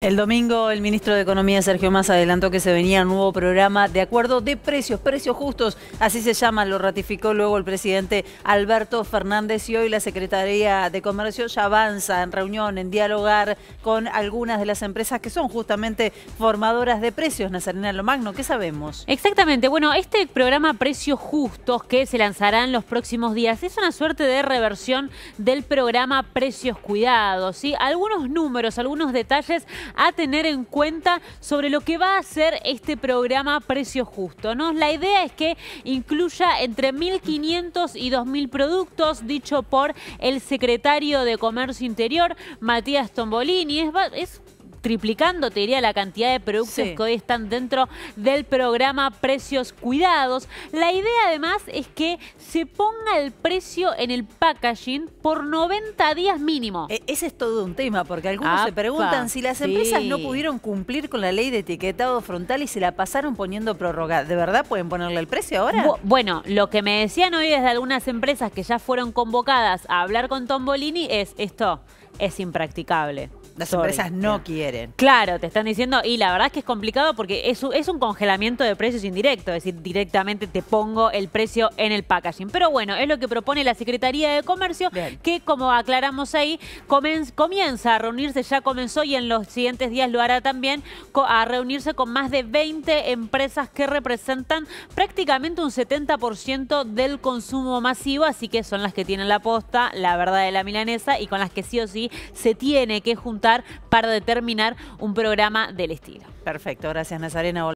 El domingo el ministro de Economía Sergio Más adelantó que se venía un nuevo programa de acuerdo de precios, precios justos, así se llama, lo ratificó luego el presidente Alberto Fernández y hoy la Secretaría de Comercio ya avanza en reunión, en dialogar con algunas de las empresas que son justamente formadoras de precios, Nazarena Lomagno, ¿qué sabemos? Exactamente, bueno, este programa Precios Justos que se lanzará en los próximos días es una suerte de reversión del programa Precios Cuidados, ¿sí? Algunos números, algunos detalles a tener en cuenta sobre lo que va a ser este programa Precio Justo. ¿no? La idea es que incluya entre 1.500 y 2.000 productos, dicho por el secretario de Comercio Interior, Matías Tombolini. Es, es triplicando, te diría, la cantidad de productos que hoy están dentro del programa Precios Cuidados. La idea además es que se ponga el precio en el packaging por 90 días mínimo. E, ese es todo un tema, porque algunos se preguntan si las empresas no pudieron cumplir con la ley de etiquetado frontal y se la pasaron poniendo prórroga. ¿De verdad pueden ponerle el precio ahora? bueno, lo que me decían hoy desde algunas empresas que ya fueron convocadas a hablar con Tombolini es esto es impracticable. Las empresas no quieren. Claro, te están diciendo, y la verdad es que es complicado porque es, un congelamiento de precios indirecto, es decir, directamente te pongo el precio en el packaging. Pero bueno, es lo que propone la Secretaría de Comercio, que como aclaramos ahí, comienza a reunirse, ya comenzó y en los siguientes días lo hará también, a reunirse con más de 20 empresas que representan prácticamente un 70% del consumo masivo, así que son las que tienen la posta, la verdad de la milanesa, y con las que sí o sí se tiene que juntar para determinar un programa del estilo. Perfecto, gracias Nazarena.